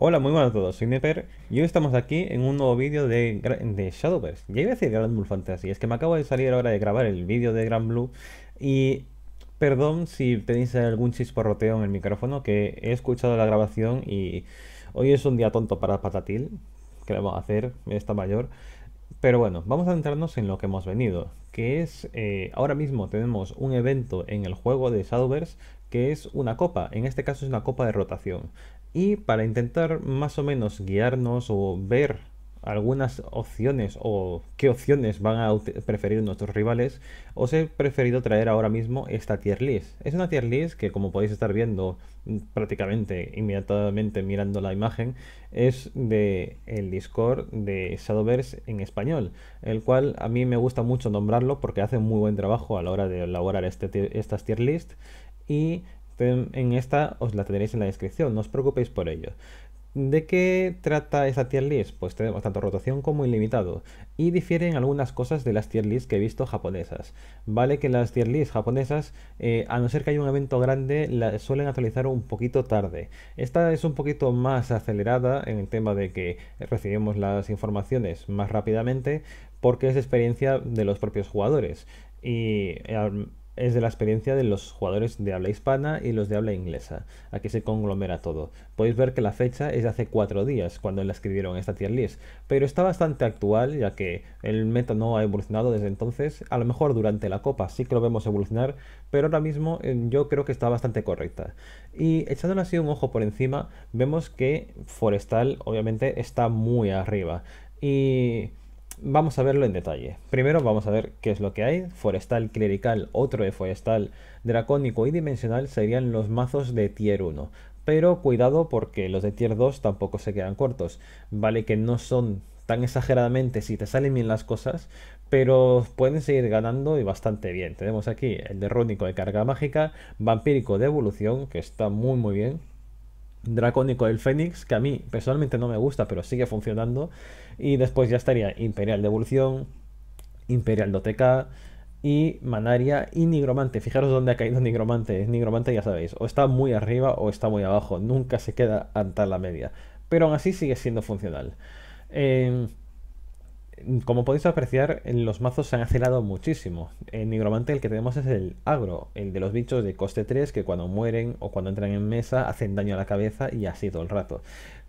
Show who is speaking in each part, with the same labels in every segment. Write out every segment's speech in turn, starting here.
Speaker 1: Hola, muy buenas a todos, soy Neper y hoy estamos aquí en un nuevo vídeo de, de Shadowverse. Ya iba a decir Grand Blue Fantasy, es que me acabo de salir ahora de grabar el vídeo de Grand Blue y perdón si tenéis algún chisporroteo en el micrófono que he escuchado la grabación y hoy es un día tonto para Patatil, que vamos a hacer, está mayor. Pero bueno, vamos a centrarnos en lo que hemos venido, que es, eh, ahora mismo tenemos un evento en el juego de Shadowverse que es una copa, en este caso es una copa de rotación. Y para intentar más o menos guiarnos o ver algunas opciones o qué opciones van a preferir nuestros rivales, os he preferido traer ahora mismo esta tier list. Es una tier list que como podéis estar viendo mm, prácticamente inmediatamente mirando la imagen, es de el Discord de Shadowverse en español, el cual a mí me gusta mucho nombrarlo porque hace muy buen trabajo a la hora de elaborar este, estas tier list y en esta os la tendréis en la descripción, no os preocupéis por ello. ¿De qué trata esta tier list? Pues tenemos tanto rotación como ilimitado y difieren algunas cosas de las tier list que he visto japonesas. Vale que las tier list japonesas, eh, a no ser que haya un evento grande, la suelen actualizar un poquito tarde. Esta es un poquito más acelerada en el tema de que recibimos las informaciones más rápidamente porque es experiencia de los propios jugadores y eh, es de la experiencia de los jugadores de habla hispana y los de habla inglesa. Aquí se conglomera todo. Podéis ver que la fecha es de hace cuatro días, cuando la escribieron esta tier list, pero está bastante actual, ya que el meta no ha evolucionado desde entonces. A lo mejor durante la copa sí que lo vemos evolucionar, pero ahora mismo eh, yo creo que está bastante correcta. Y echándole así un ojo por encima, vemos que Forestal obviamente está muy arriba. Y Vamos a verlo en detalle. Primero vamos a ver qué es lo que hay. Forestal, Clerical, otro de Forestal, Dracónico y Dimensional serían los mazos de Tier 1. Pero cuidado porque los de Tier 2 tampoco se quedan cortos. Vale que no son tan exageradamente si te salen bien las cosas, pero pueden seguir ganando y bastante bien. Tenemos aquí el de Rónico de carga mágica, Vampírico de evolución, que está muy muy bien, Dracónico del Fénix, que a mí personalmente no me gusta, pero sigue funcionando. Y después ya estaría Imperial Devolución, Imperial Doteca y Manaria y Nigromante. Fijaros dónde ha caído Nigromante. Nigromante ya sabéis, o está muy arriba o está muy abajo. Nunca se queda ante la media. Pero aún así sigue siendo funcional. Eh, como podéis apreciar, los mazos se han acelerado muchísimo. En Nigromante el que tenemos es el agro, el de los bichos de coste 3 que cuando mueren o cuando entran en mesa hacen daño a la cabeza y así todo el rato.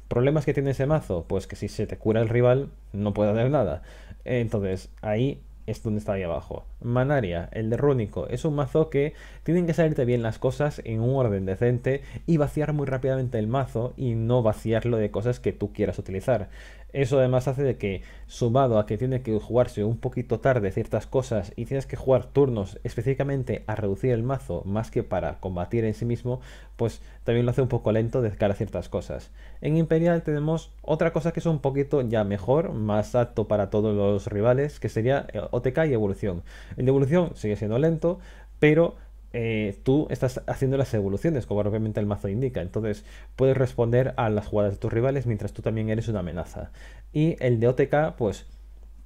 Speaker 1: ¿Problemas que tiene ese mazo? Pues que si se te cura el rival no puede hacer nada. Entonces ahí es donde está ahí abajo. Manaria, el de Rúnico, es un mazo que tienen que salirte bien las cosas en un orden decente y vaciar muy rápidamente el mazo y no vaciarlo de cosas que tú quieras utilizar. Eso además hace de que, sumado a que tiene que jugarse un poquito tarde ciertas cosas y tienes que jugar turnos específicamente a reducir el mazo más que para combatir en sí mismo, pues también lo hace un poco lento de cara a ciertas cosas. En Imperial tenemos otra cosa que es un poquito ya mejor, más apto para todos los rivales, que sería eh, OTK y Evolución. en Evolución sigue siendo lento, pero eh, tú estás haciendo las evoluciones, como obviamente el mazo indica. Entonces puedes responder a las jugadas de tus rivales mientras tú también eres una amenaza. Y el de OTK, pues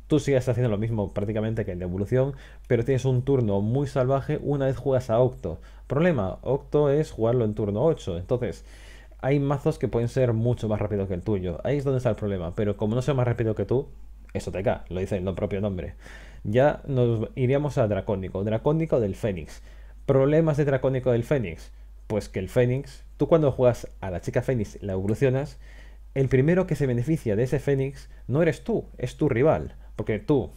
Speaker 1: tú sigues haciendo lo mismo prácticamente que el de evolución, pero tienes un turno muy salvaje una vez juegas a Octo. Problema, Octo es jugarlo en turno 8. Entonces hay mazos que pueden ser mucho más rápidos que el tuyo. Ahí es donde está el problema. Pero como no sea más rápido que tú, es OTK, lo dice en el propio nombre. Ya nos iríamos a Dracónico, Dracónico del Fénix. Problemas de Dracónico del Fénix. Pues que el Fénix, tú cuando juegas a la chica Fénix la evolucionas, el primero que se beneficia de ese Fénix no eres tú, es tu rival. Porque tú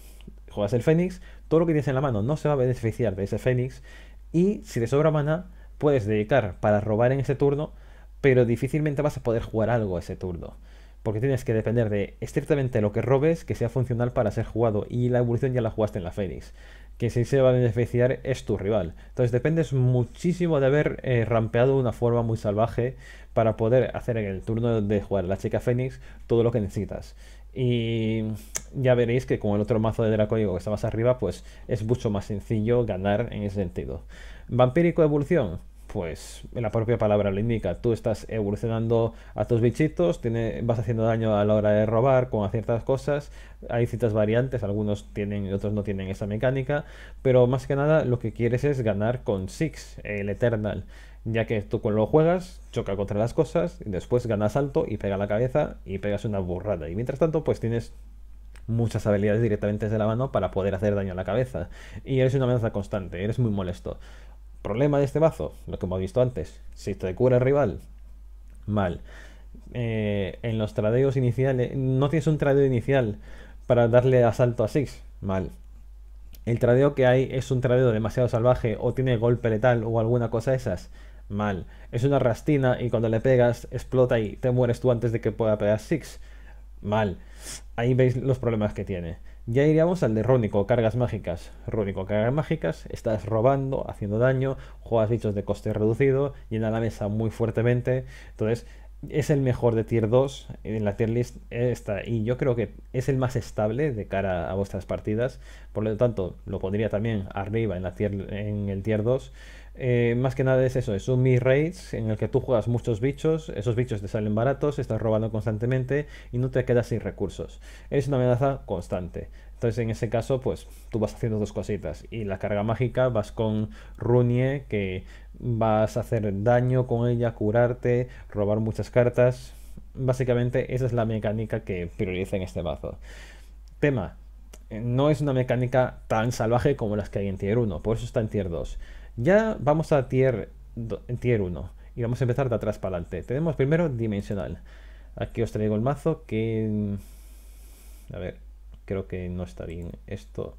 Speaker 1: juegas el Fénix, todo lo que tienes en la mano no se va a beneficiar de ese Fénix. Y si te sobra mana, puedes dedicar para robar en ese turno, pero difícilmente vas a poder jugar algo ese turno. Porque tienes que depender de estrictamente lo que robes que sea funcional para ser jugado. Y la evolución ya la jugaste en la Fénix que si se va a beneficiar es tu rival. Entonces dependes muchísimo de haber eh, rampeado de una forma muy salvaje para poder hacer en el turno de jugar la chica Fénix todo lo que necesitas. Y ya veréis que con el otro mazo de Dracónico que está más arriba, pues es mucho más sencillo ganar en ese sentido. Vampírico Evolución pues la propia palabra lo indica. Tú estás evolucionando a tus bichitos, vas haciendo daño a la hora de robar con ciertas cosas. Hay ciertas variantes, algunos tienen y otros no tienen esa mecánica. Pero más que nada lo que quieres es ganar con Six, el Eternal. Ya que tú cuando lo juegas, choca contra las cosas, y después ganas alto y pega la cabeza y pegas una burrada. Y mientras tanto, pues tienes muchas habilidades directamente desde la mano para poder hacer daño a la cabeza. Y eres una amenaza constante, eres muy molesto problema de este mazo, lo que hemos visto antes, si te cura el rival, mal. Eh, en los tradeos iniciales, no tienes un tradeo inicial para darle asalto a Six, mal. El tradeo que hay es un tradeo demasiado salvaje o tiene golpe letal o alguna cosa de esas, mal. Es una rastina y cuando le pegas explota y te mueres tú antes de que pueda pegar Six, mal. Ahí veis los problemas que tiene. Ya iríamos al de Rónico, cargas mágicas. Rónico, cargas mágicas, estás robando, haciendo daño, juegas bichos de coste reducido, llena la mesa muy fuertemente. Entonces, es el mejor de tier 2 en la tier list y yo creo que es el más estable de cara a vuestras partidas. Por lo tanto, lo pondría también arriba en, la en el tier 2. Eh, más que nada es eso, es un mi raids en el que tú juegas muchos bichos, esos bichos te salen baratos, estás robando constantemente y no te quedas sin recursos. Es una amenaza constante. Entonces en ese caso, pues tú vas haciendo dos cositas. Y la carga mágica vas con Runie, que vas a hacer daño con ella, curarte, robar muchas cartas. Básicamente esa es la mecánica que prioriza en este mazo. Tema, eh, no es una mecánica tan salvaje como las que hay en Tier 1, por eso está en Tier 2. Ya vamos a Tier, 1 y vamos a empezar de atrás para adelante. Tenemos primero Dimensional. Aquí os traigo el mazo que... Mm, a ver, creo que no está bien esto.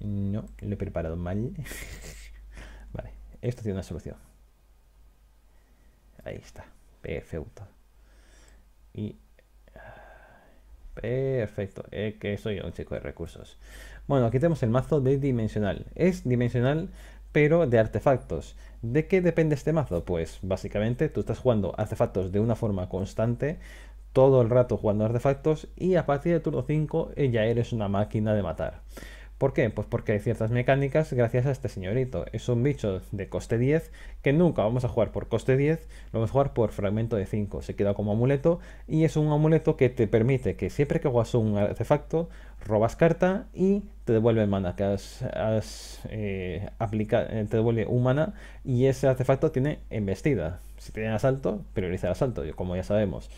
Speaker 1: No, lo he preparado mal. vale, esto tiene una solución. Ahí está, perfecto. Y Perfecto, que soy un chico de recursos. Bueno, aquí tenemos el mazo de dimensional. Es dimensional, pero de artefactos. ¿De qué depende este mazo? Pues básicamente tú estás jugando artefactos de una forma constante, todo el rato jugando artefactos, y a partir del turno 5 eh, ya eres una máquina de matar. ¿Por qué? Pues porque hay ciertas mecánicas gracias a este señorito. Es un bicho de coste 10 que nunca vamos a jugar por coste 10, lo vamos a jugar por fragmento de 5. Se queda como amuleto y es un amuleto que te permite que siempre que juegas un artefacto, robas carta y te devuelve mana que has, eh, eh, te devuelve humana y ese artefacto tiene embestida. Si tiene asalto, prioriza el asalto, como ya sabemos.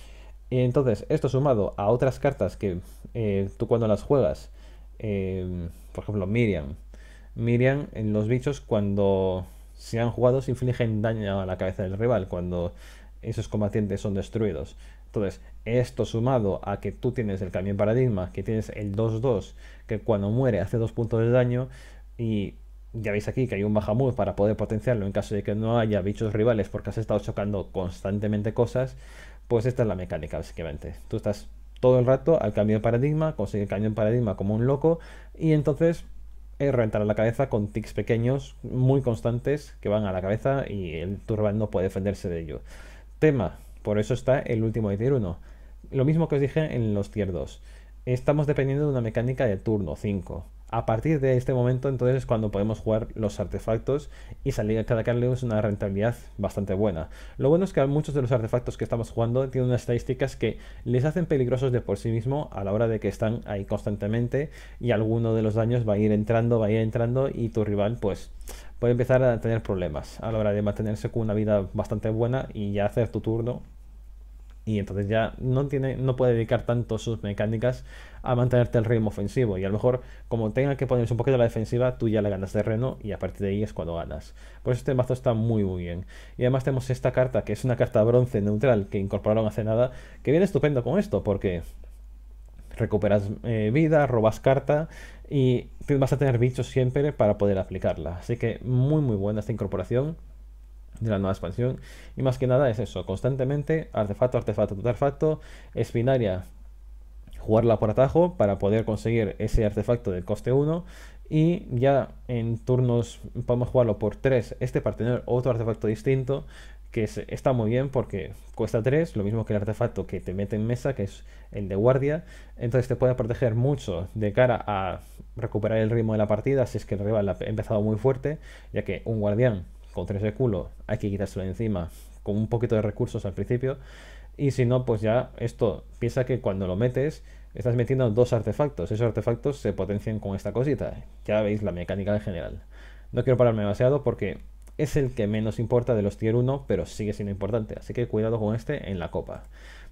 Speaker 1: Entonces, esto sumado a otras cartas que eh, tú cuando las juegas Em, por ejemplo, Miriam. Miriam, en los bichos, cuando se han jugado, infligen daño a la cabeza del rival, cuando esos combatientes son destruidos. Entonces, esto sumado a que tú tienes el cambio paradigma, que tienes el 2-2, que cuando muere hace dos puntos de daño, y ya veis aquí que hay un Bahamut para poder potenciarlo en caso de que no haya bichos rivales porque has estado chocando constantemente cosas, pues esta es la mecánica básicamente. Tú estás todo el rato al cambio de paradigma, consigue el cambio de paradigma como un loco y entonces es la cabeza con tics pequeños, muy constantes, que van a la cabeza y el Turban no puede defenderse de ello. Tema, por eso está el último de tier 1. Lo mismo que os dije en los tier 2. Estamos dependiendo de una mecánica de turno 5. A partir de este momento entonces es cuando podemos jugar los artefactos y salir a cada canal es una rentabilidad bastante buena. Lo bueno es que muchos de los artefactos que estamos jugando tienen unas estadísticas que les hacen peligrosos de por sí mismo a la hora de que están ahí constantemente y alguno de los daños va a ir entrando, va a ir entrando y tu rival pues puede empezar a tener problemas a la hora de mantenerse con una vida bastante buena y ya hacer tu turno y entonces ya no, tiene, no puede dedicar tanto sus mecánicas a mantenerte el ritmo ofensivo. Y a lo mejor, como tenga que ponerse un poquito a la defensiva, tú ya le ganas terreno y a partir de ahí es cuando ganas. Por eso este mazo está muy, muy bien. Y además tenemos esta carta, que es una carta bronce neutral que incorporaron hace nada, que viene estupendo con esto, porque recuperas eh, vida, robas carta y vas a tener bichos siempre para poder aplicarla. Así que muy, muy buena esta incorporación de la nueva expansión. Y más que nada es eso, constantemente, artefacto, artefacto, artefacto, es binaria, jugarla por atajo para poder conseguir ese artefacto del coste 1. Y ya en turnos podemos jugarlo por 3, este para tener otro artefacto distinto, que está muy bien porque cuesta 3, lo mismo que el artefacto que te mete en mesa, que es el de guardia. Entonces te puede proteger mucho de cara a recuperar el ritmo de la partida si es que el rival ha empezado muy fuerte, ya que un guardián con tres de culo hay que quitárselo encima con un poquito de recursos al principio. Y si no, pues ya esto, piensa que cuando lo metes, estás metiendo dos artefactos. Esos artefactos se potencian con esta cosita. Ya veis la mecánica en general. No quiero pararme demasiado porque es el que menos importa de los tier 1, pero sigue siendo importante. Así que cuidado con este en la copa.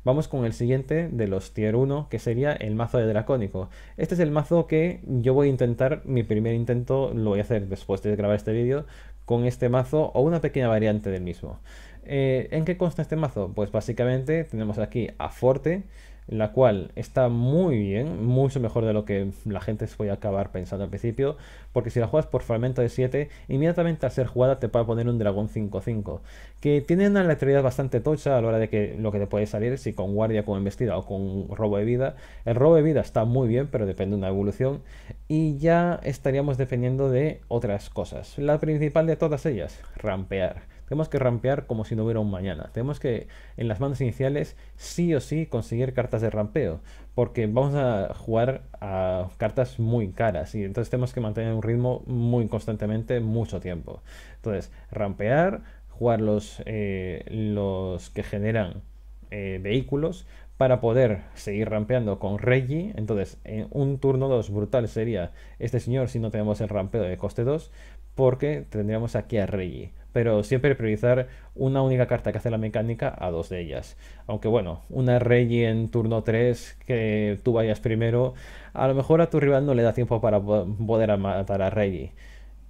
Speaker 1: Vamos con el siguiente de los tier 1, que sería el mazo de Dracónico. Este es el mazo que yo voy a intentar, mi primer intento lo voy a hacer después de grabar este vídeo, con este mazo o una pequeña variante del mismo. Eh, ¿En qué consta este mazo? Pues básicamente tenemos aquí a Forte, la cual está muy bien, mucho mejor de lo que la gente se a acabar pensando al principio, porque si la juegas por fragmento de 7, inmediatamente al ser jugada te puede poner un dragón 5-5, que tiene una letalidad bastante tocha a la hora de que lo que te puede salir, si con guardia, con embestida o con robo de vida. El robo de vida está muy bien, pero depende de una evolución, y ya estaríamos defendiendo de otras cosas. La principal de todas ellas, rampear tenemos que rampear como si no hubiera un mañana. Tenemos que en las manos iniciales sí o sí conseguir cartas de rampeo, porque vamos a jugar a cartas muy caras y entonces tenemos que mantener un ritmo muy constantemente mucho tiempo. Entonces, rampear, jugar los, eh, los que generan eh, vehículos, para poder seguir rampeando con Reggie. Entonces, en un turno 2 brutal sería este señor si no tenemos el rampeo de coste 2, porque tendríamos aquí a Reggie pero siempre priorizar una única carta que hace la mecánica a dos de ellas. Aunque bueno, una rey en turno 3 que tú vayas primero, a lo mejor a tu rival no le da tiempo para poder matar a Reggie.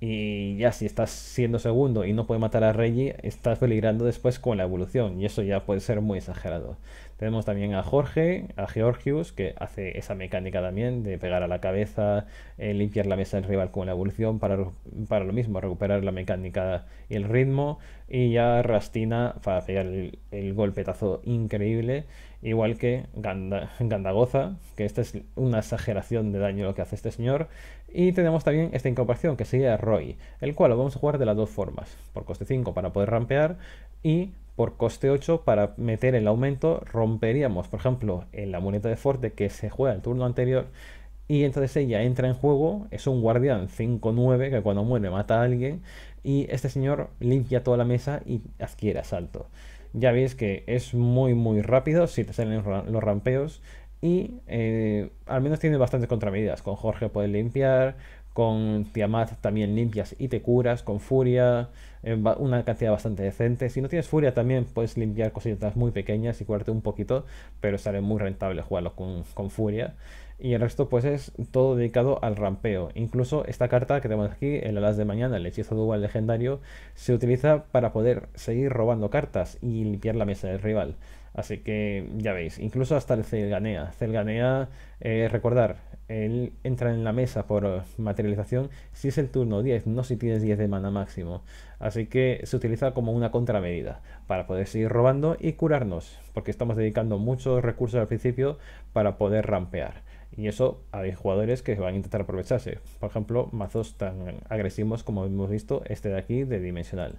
Speaker 1: Y ya si estás siendo segundo y no puede matar a Reggie, estás peligrando después con la evolución. Y eso ya puede ser muy exagerado. Tenemos también a Jorge, a Georgius, que hace esa mecánica también de pegar a la cabeza, eh, limpiar la mesa del rival con la evolución, para, para lo mismo, recuperar la mecánica y el ritmo. Y ya Rastina para pegar el, golpetazo increíble, igual que Gandagoza, que esta es una exageración de daño lo que hace este señor. Y tenemos también esta incorporación que sería Roy, el cual lo vamos a jugar de las dos formas, por coste 5 para poder rampear y por coste 8 para meter el aumento romperíamos, por ejemplo, en la muleta de Forte que se juega el turno anterior y entonces ella entra en juego, es un guardián 5-9 que cuando muere mata a alguien y este señor limpia toda la mesa y adquiere asalto. Ya veis que es muy muy rápido si te salen los rampeos y eh, al menos tiene bastantes contramedidas. Con Jorge puedes limpiar, con Tiamat también limpias y te curas, con Furia, eh, una cantidad bastante decente. Si no tienes Furia también puedes limpiar cositas muy pequeñas y curarte un poquito, pero sale muy rentable jugarlo con, Furia. Y el resto pues es todo dedicado al rampeo. Incluso esta carta que tenemos aquí, el Alas de Mañana, el hechizo dual legendario, se utiliza para poder seguir robando cartas y limpiar la mesa del rival. Así que ya veis, incluso hasta el Celganea. Celganea, eh, recordar, él entra en la mesa por materialización si es el turno 10, no si tienes 10 de mana máximo. Así que se utiliza como una contramedida para poder seguir robando y curarnos, porque estamos dedicando muchos recursos al principio para poder rampear. Y eso hay jugadores que van a intentar aprovecharse. Por ejemplo, mazos tan agresivos como hemos visto este de aquí de Dimensional.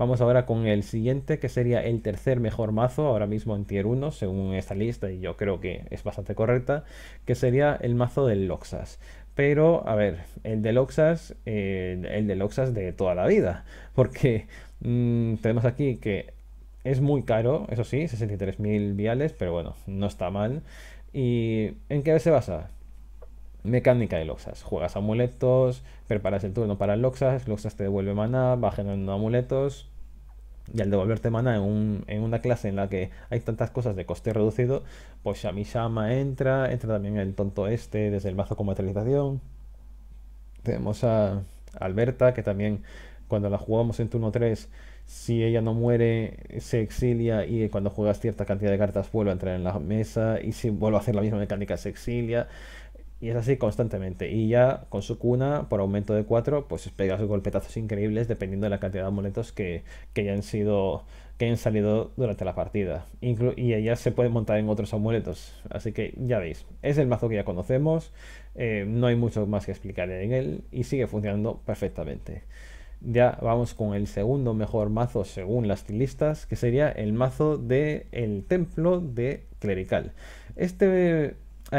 Speaker 1: Vamos ahora con el siguiente, que sería el tercer mejor mazo ahora mismo en tier 1, según esta lista, y yo creo que es bastante correcta, que sería el mazo del Loxas. Pero, a ver, el de Loxas, eh, el de Loxas de toda la vida, porque mm, tenemos aquí que es muy caro, eso sí, 63.000 viales, pero bueno, no está mal. ¿Y en qué se basa? Mecánica de Loxas. Juegas amuletos, preparas el turno para Loxas, Loxas te devuelve maná, va generando amuletos, y al devolverte mana en, en, una clase en la que hay tantas cosas de coste reducido, pues Shamishama entra, entra también el tonto este desde el mazo con materialización. Tenemos a Alberta, que también cuando la jugamos en turno 3, si ella no muere, se exilia y cuando juegas cierta cantidad de cartas vuelve a entrar en la mesa y si vuelve a hacer la misma mecánica se exilia. Y es así constantemente. Y ya con su cuna, por aumento de 4, pues pega sus golpetazos increíbles dependiendo de la cantidad de amuletos que, ya han sido que hayan salido durante la partida. y ella se puede montar en otros amuletos. Así que ya veis, es el mazo que ya conocemos. Eh, no hay mucho más que explicar en él y sigue funcionando perfectamente. Ya vamos con el segundo mejor mazo según las listas, que sería el mazo del el templo de clerical. Este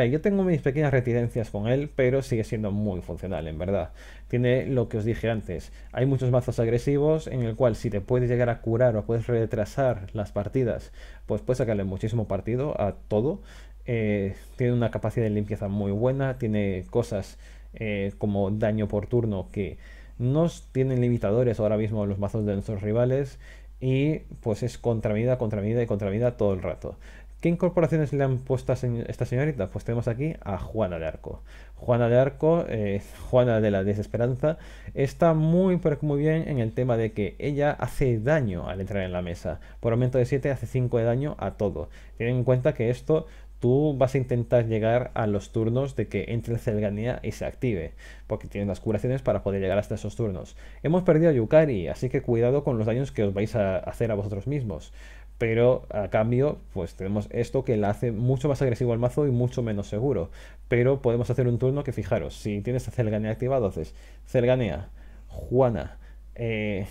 Speaker 1: yo tengo mis pequeñas reticencias con él, pero sigue siendo muy funcional, en verdad. Tiene lo que os dije antes. Hay muchos mazos agresivos en el cual si te puedes llegar a curar o puedes retrasar las partidas, pues puedes sacarle muchísimo partido a todo. Eh, tiene una capacidad de limpieza muy buena, tiene cosas eh, como daño por turno que no tienen limitadores ahora mismo los mazos de nuestros rivales y pues es contra vida y vida todo el rato. ¿Qué incorporaciones le han puesto a esta señorita? Pues tenemos aquí a Juana de Arco. Juana de Arco, eh, Juana de la Desesperanza, está muy, muy bien en el tema de que ella hace daño al entrar en la mesa. Por aumento de 7 hace 5 de daño a todo. Ten en cuenta que esto tú vas a intentar llegar a los turnos de que entre Celganía y se active, porque tienes las curaciones para poder llegar hasta esos turnos. Hemos perdido a Yukari, así que cuidado con los daños que os vais a hacer a vosotros mismos pero a cambio pues tenemos esto que la hace mucho más agresivo al mazo y mucho menos seguro. Pero podemos hacer un turno que fijaros, si tienes a Celganea activado, haces Celganea, Juana, eh,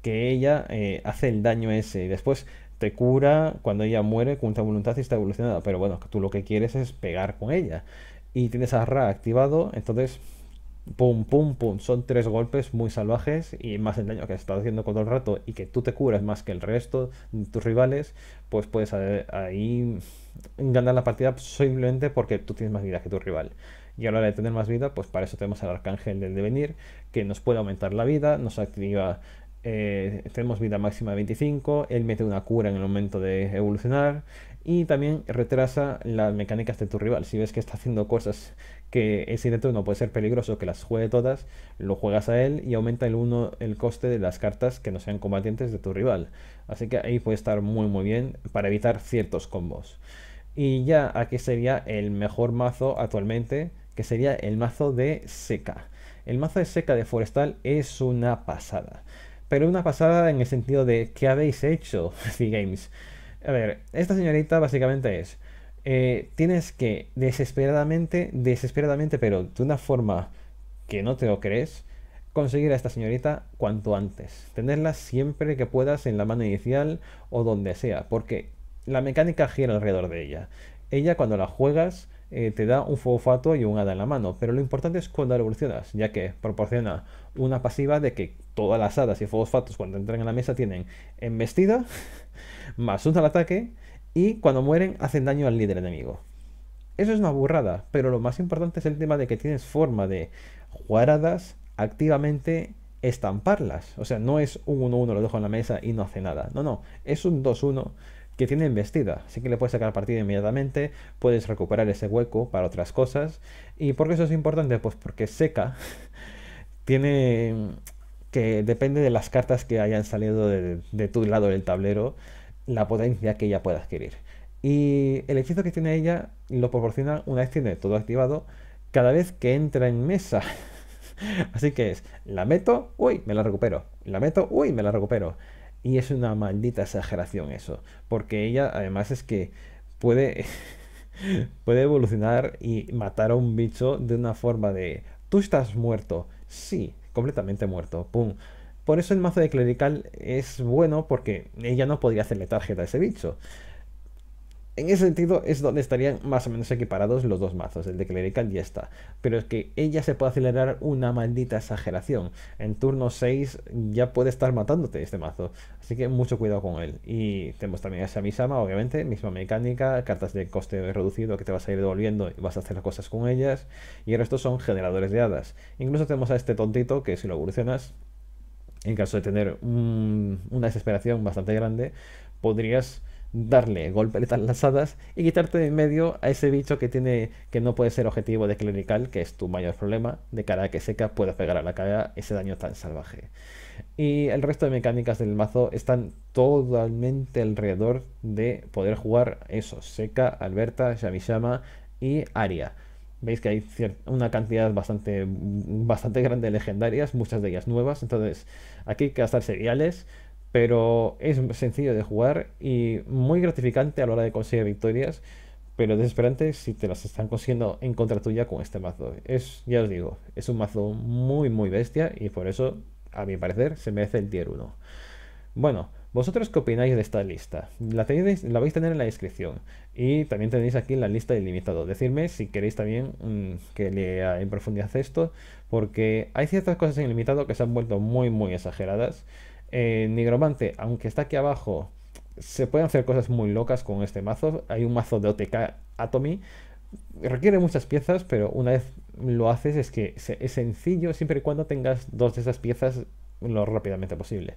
Speaker 1: que ella eh, hace el daño ese y después te cura cuando ella muere con tu voluntad y está evolucionada. Pero bueno, tú lo que quieres es pegar con ella. Y tienes a Ra activado, entonces pum, pum, pum. Son tres golpes muy salvajes y más el daño que estás haciendo con todo el rato y que tú te curas más que el resto de tus rivales, pues puedes eh, ahí ganar la partida simplemente porque tú tienes más vida que tu rival. Y a la hora de tener más vida, pues para eso tenemos al arcángel del devenir, que nos puede aumentar la vida, nos activa eh, tenemos vida máxima de 25, él mete una cura en el momento de evolucionar y también retrasa las mecánicas de tu rival. Si ves que está haciendo cosas que ese no puede ser peligroso, que las juegue todas, lo juegas a él y aumenta el uno el coste de las cartas que no sean combatientes de tu rival. Así que ahí puede estar muy muy bien para evitar ciertos combos. Y ya aquí sería el mejor mazo actualmente, que sería el mazo de seca. El mazo de seca de forestal es una pasada. Pero una pasada en el sentido de ¿qué habéis hecho, C-Games? A ver, esta señorita básicamente es eh, tienes que desesperadamente, desesperadamente, pero de una forma que no te lo crees, conseguir a esta señorita cuanto antes. Tenerla siempre que puedas en la mano inicial o donde sea, porque la mecánica gira alrededor de ella. Ella cuando la juegas eh, te da un fato y un hada en la mano, pero lo importante es cuando la evolucionas, ya que proporciona una pasiva de que todas las hadas y Fatos cuando entran en la mesa tienen embestida, más un al ataque, y cuando mueren hacen daño al líder enemigo. Eso es una burrada, pero lo más importante es el tema de que tienes forma de jugar activamente estamparlas. O sea, no es un 1-1, lo dejo en la mesa y no hace nada. No, no, es un 2-1 que tiene embestida Así que le puedes sacar partida inmediatamente, puedes recuperar ese hueco para otras cosas. ¿Y por qué eso es importante? Pues porque seca tiene mm, que depende de las cartas que hayan salido de tu lado del tablero la potencia que ella pueda adquirir. Y el hechizo que tiene ella lo proporciona una vez tiene todo activado cada vez que entra en mesa. Así que es, la meto, uy, me la recupero. La meto, uy, me la recupero. Y es una maldita exageración eso. Porque ella además es que puede, puede evolucionar y matar a un bicho de una forma de, tú estás muerto. Sí, completamente muerto. Pum. Por eso el mazo de clerical es bueno porque ella no podría hacerle tarjeta a ese bicho. En ese sentido es donde estarían más o menos equiparados los dos mazos, el de Clerical y esta. Pero es que ella se puede acelerar una maldita exageración. En turno 6 ya puede estar matándote este mazo. Así que mucho cuidado con él. Y tenemos también a Shamisama, obviamente, misma mecánica, cartas de coste reducido que te vas a ir devolviendo y vas a hacer las cosas con ellas. Y el resto son generadores de hadas. Incluso tenemos a este tontito que si lo evolucionas en caso de tener una desesperación bastante grande, podrías darle golpe letal lanzadas y quitarte de en medio a ese bicho que tiene que no puede ser objetivo de clerical, que es tu mayor problema, de cara a que seca pueda pegar a la cara ese daño tan salvaje. Y el resto de mecánicas del mazo están totalmente alrededor de poder jugar eso, seca, Alberta, Yamishama y Aria veis que hay una cantidad bastante, bastante grande de legendarias, muchas de ellas nuevas, entonces aquí hay que gastar seriales, pero es sencillo de jugar y muy gratificante a la hora de conseguir victorias, pero desesperante si te las están consiguiendo en contra tuya con este mazo. Es, ya os digo, es un mazo muy muy bestia y por eso, a mi parecer, se merece el tier 1. Bueno, ¿Vosotros qué opináis de esta lista? La, tenéis, la vais a tener en la descripción. Y también tenéis aquí la lista del limitado Decidme si queréis también mm, que lea en profundidad esto, porque hay ciertas cosas en limitado que se han vuelto muy, muy exageradas. Eh, Nigromante, aunque está aquí abajo, se pueden hacer cosas muy locas con este mazo. Hay un mazo de OTK Atomy. Requiere muchas piezas, pero una vez lo haces es que es sencillo siempre y cuando tengas dos de esas piezas lo rápidamente posible.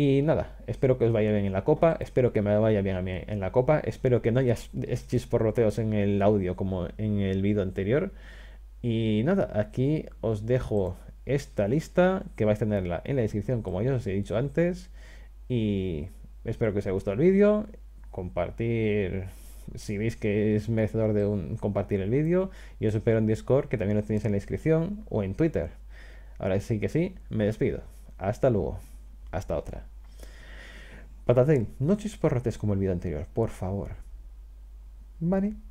Speaker 1: Y nada, espero que os vaya bien en la copa, espero que me vaya bien a mí en la copa, espero que no haya chisporroteos en el audio como en el vídeo anterior. Y nada, aquí os dejo esta lista, que vais a tenerla en la descripción como yo os he dicho antes. Y espero que os haya gustado el vídeo, compartir si veis que es merecedor de un, compartir el vídeo. Y os espero en Discord, que también lo tenéis en la descripción, o en Twitter. Ahora sí que sí, me despido. Hasta luego. Hasta otra. Patatín, no chisporrotes como el video anterior, por favor. Vale.